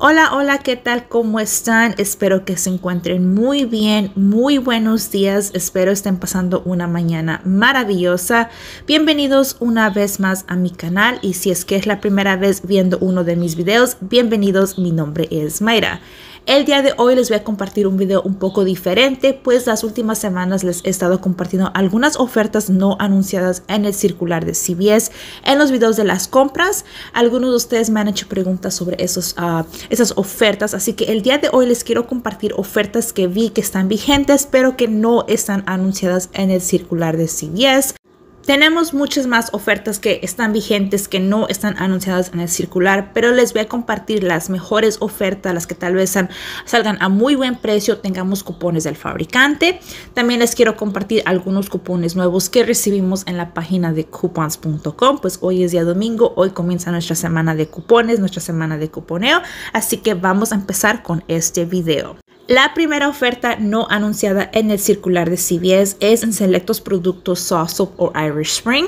Hola, hola, ¿qué tal? ¿Cómo están? Espero que se encuentren muy bien, muy buenos días, espero estén pasando una mañana maravillosa. Bienvenidos una vez más a mi canal y si es que es la primera vez viendo uno de mis videos, bienvenidos, mi nombre es Mayra. El día de hoy les voy a compartir un video un poco diferente, pues las últimas semanas les he estado compartiendo algunas ofertas no anunciadas en el circular de CBS, en los videos de las compras. Algunos de ustedes me han hecho preguntas sobre esos, ah, esas ofertas, así que el día de hoy les quiero compartir ofertas que vi que están vigentes, pero que no están anunciadas en el circular de CBS. Tenemos muchas más ofertas que están vigentes, que no están anunciadas en el circular, pero les voy a compartir las mejores ofertas, las que tal vez salgan a muy buen precio, tengamos cupones del fabricante. También les quiero compartir algunos cupones nuevos que recibimos en la página de coupons.com, pues hoy es día domingo, hoy comienza nuestra semana de cupones, nuestra semana de cuponeo, así que vamos a empezar con este video. La primera oferta no anunciada en el circular de CBS es en selectos productos Saw Soap o Irish Spring.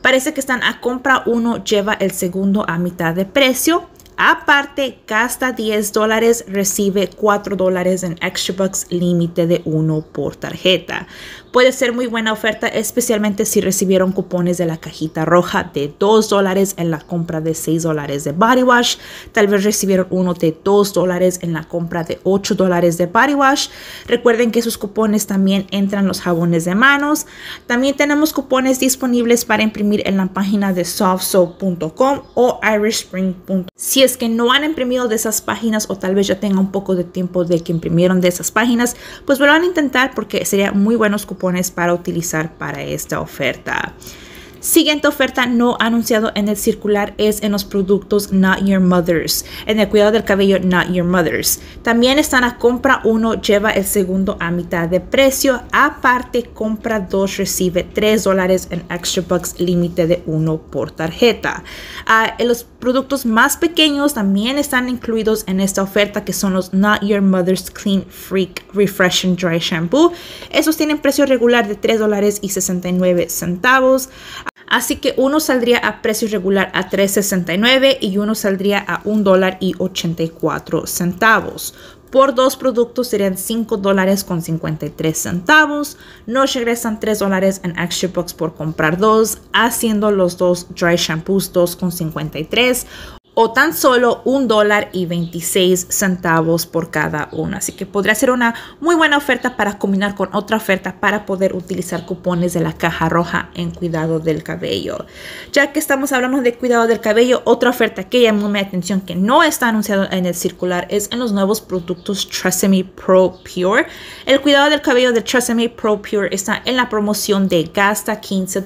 Parece que están a compra uno, lleva el segundo a mitad de precio. Aparte, gasta 10 dólares, recibe 4 dólares en extra bucks, límite de uno por tarjeta. Puede ser muy buena oferta, especialmente si recibieron cupones de la cajita roja de 2 dólares en la compra de 6 dólares de body wash. Tal vez recibieron uno de 2 dólares en la compra de 8 dólares de body wash. Recuerden que sus cupones también entran los jabones de manos. También tenemos cupones disponibles para imprimir en la página de softsoap.com o irishspring.com que no han imprimido de esas páginas o tal vez ya tenga un poco de tiempo de que imprimieron de esas páginas, pues van a intentar porque serían muy buenos cupones para utilizar para esta oferta. Siguiente oferta no anunciado en el circular es en los productos Not Your Mother's, en el cuidado del cabello Not Your Mother's. También están a compra uno, lleva el segundo a mitad de precio. Aparte, compra 2 recibe 3 dólares en extra bucks, límite de uno por tarjeta. Ah, en los productos más pequeños también están incluidos en esta oferta que son los Not Your Mother's Clean Freak Refresh Dry Shampoo. Esos tienen precio regular de $3.69. Así que uno saldría a precio regular a 3.69 y uno saldría a $1.84. Por dos productos serían $5.53. Nos regresan 3 en Extra por comprar dos, haciendo los dos dry shampoos $2.53 o tan solo $1.26 centavos por cada uno. Así que podría ser una muy buena oferta para combinar con otra oferta para poder utilizar cupones de la caja roja en cuidado del cabello. Ya que estamos hablando de cuidado del cabello, otra oferta que llamó mi atención que no está anunciado en el circular es en los nuevos productos Tresemme Pro Pure. El cuidado del cabello de Tresemme Pro Pure está en la promoción de gasta 15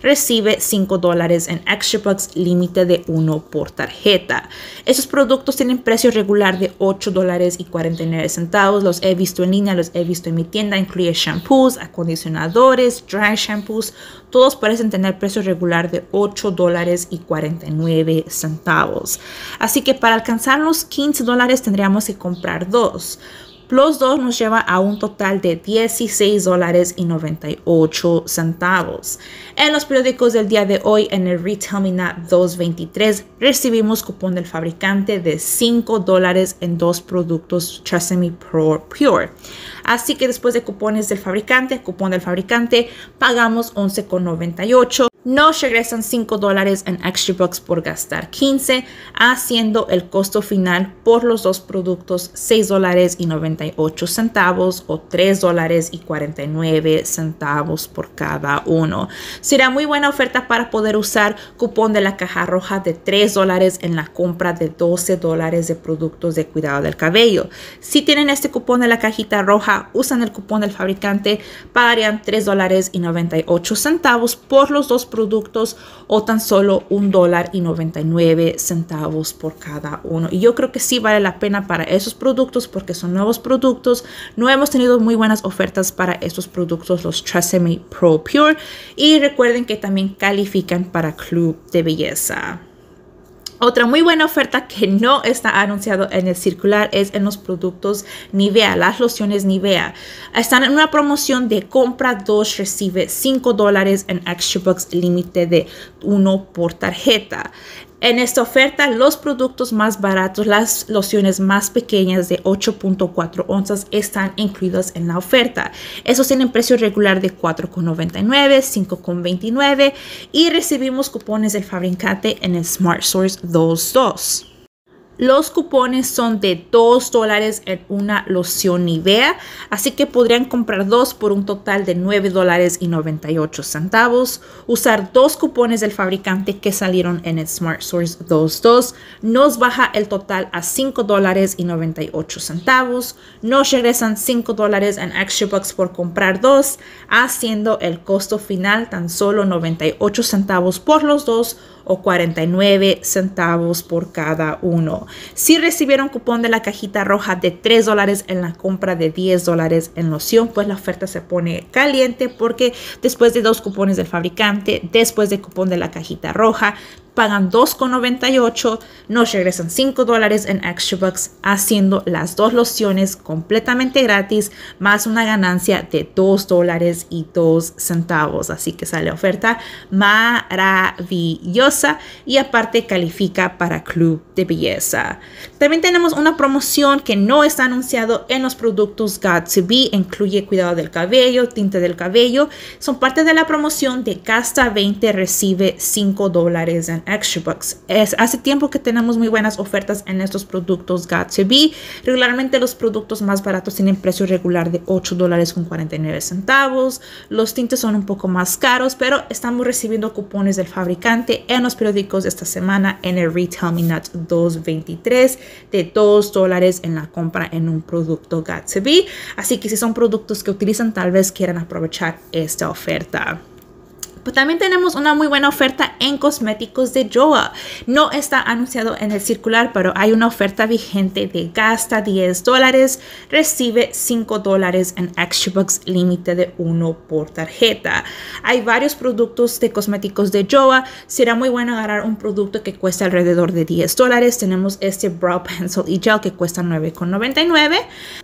recibe 5 en extra bucks, límite de 1 por tarjeta. Esos productos tienen precio regular de 8 dólares y 49 centavos. Los he visto en línea, los he visto en mi tienda. Incluye shampoos, acondicionadores, dry shampoos. Todos parecen tener precio regular de 8 dólares y 49 centavos. Así que para alcanzar los 15 dólares tendríamos que comprar dos. Los dos nos lleva a un total de 16 dólares y 98 centavos. En los periódicos del día de hoy, en el Retail 223, recibimos cupón del fabricante de 5 dólares en dos productos Sesame Pro Pure. Así que después de cupones del fabricante, cupón del fabricante, pagamos 11,98 se regresan 5 dólares en extra bucks por gastar 15, haciendo el costo final por los dos productos 6 dólares y 98 centavos o $3.49 dólares y 49 centavos por cada uno. Será muy buena oferta para poder usar cupón de la caja roja de 3 dólares en la compra de 12 dólares de productos de cuidado del cabello. Si tienen este cupón de la cajita roja, usan el cupón del fabricante, pagarían 3 dólares y 98 centavos por los dos productos productos o tan solo un dólar y 99 centavos por cada uno. Y yo creo que sí vale la pena para esos productos porque son nuevos productos. No hemos tenido muy buenas ofertas para estos productos, los Tresemme Pro Pure. Y recuerden que también califican para Club de Belleza. Otra muy buena oferta que no está anunciado en el circular es en los productos Nivea, las lociones Nivea. Están en una promoción de compra 2, recibe 5 dólares en Extra Bucks límite de 1 por tarjeta. En esta oferta, los productos más baratos, las lociones más pequeñas de 8.4 onzas están incluidos en la oferta. Esos tienen precio regular de 4.99, 5.29 y recibimos cupones del fabricante en el Smart Source 22. Los cupones son de 2 dólares en una loción Nivea, así que podrían comprar dos por un total de 9 dólares y 98 centavos. Usar dos cupones del fabricante que salieron en el Smart Source 22 nos baja el total a 5 dólares y 98 centavos. Nos regresan 5 dólares en extra por comprar dos, haciendo el costo final tan solo 98 centavos por los dos o 49 centavos por cada uno. Si recibieron cupón de la cajita roja de 3 dólares en la compra de 10 dólares en loción, pues la oferta se pone caliente porque después de dos cupones del fabricante, después de cupón de la cajita roja, pagan 2,98, nos regresan 5 dólares en extra bucks, haciendo las dos lociones completamente gratis, más una ganancia de 2 dólares y 2 centavos. Así que sale oferta maravillosa y aparte califica para Club de Belleza. También tenemos una promoción que no está anunciado en los productos Got to Be, incluye cuidado del cabello, tinte del cabello, son parte de la promoción de casta 20, recibe 5 dólares en Extra Es, hace tiempo que tenemos muy buenas ofertas en estos productos Gatsby. Regularmente los productos más baratos tienen precio regular de 8 dólares con 49 centavos. Los tintes son un poco más caros, pero estamos recibiendo cupones del fabricante en los periódicos de esta semana en el Retail Minute 223 de 2 dólares en la compra en un producto Gatsby. Así que si son productos que utilizan, tal vez quieran aprovechar esta oferta. Pues también tenemos una muy buena oferta en cosméticos de Joa. No está anunciado en el circular, pero hay una oferta vigente de gasta 10 dólares, recibe 5 dólares en extra bucks límite de 1 por tarjeta. Hay varios productos de cosméticos de Joa. Será muy bueno agarrar un producto que cuesta alrededor de 10 dólares. Tenemos este brow pencil y gel que cuesta 9,99.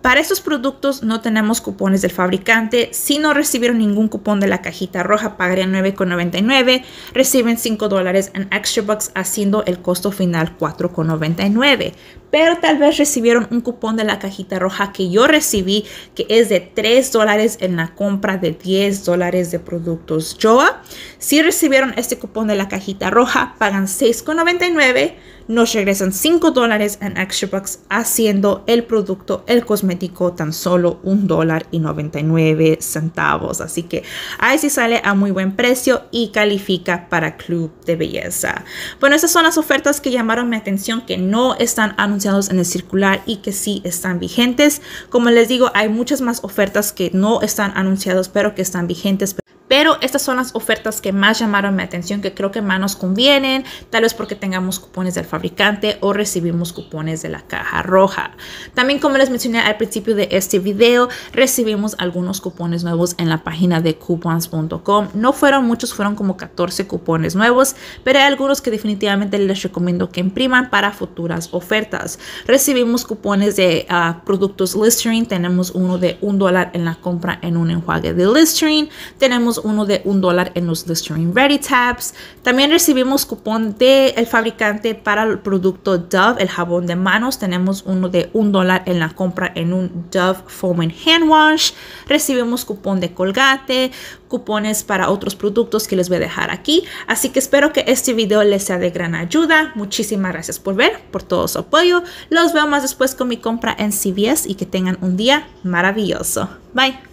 Para estos productos no tenemos cupones del fabricante. Si no recibieron ningún cupón de la cajita roja, pagarían 99 reciben $5 en extra bucks haciendo el costo final $4.99. Pero tal vez recibieron un cupón de la cajita roja que yo recibí que es de $3 en la compra de $10 de productos Joa. Si recibieron este cupón de la cajita roja, pagan $6.99 nos regresan 5 dólares en extra bucks haciendo el producto, el cosmético, tan solo un dólar y 99 centavos. Así que ahí sí sale a muy buen precio y califica para Club de Belleza. Bueno, esas son las ofertas que llamaron mi atención que no están anunciados en el circular y que sí están vigentes. Como les digo, hay muchas más ofertas que no están anunciados pero que están vigentes pero estas son las ofertas que más llamaron mi atención, que creo que más nos convienen, tal vez porque tengamos cupones del fabricante o recibimos cupones de la caja roja. También como les mencioné al principio de este video, recibimos algunos cupones nuevos en la página de coupons.com. No fueron muchos, fueron como 14 cupones nuevos, pero hay algunos que definitivamente les recomiendo que impriman para futuras ofertas. Recibimos cupones de ah, productos Listerine, tenemos uno de un dólar en la compra en un enjuague de Listerine, tenemos uno de un dólar en los Listerine Ready Tabs. También recibimos cupón del el fabricante para el producto Dove, el jabón de manos. Tenemos uno de un dólar en la compra en un Dove Foam Hand Wash. Recibimos cupón de Colgate, cupones para otros productos que les voy a dejar aquí. Así que espero que este video les sea de gran ayuda. Muchísimas gracias por ver, por todo su apoyo. Los veo más después con mi compra en CVS y que tengan un día maravilloso. Bye.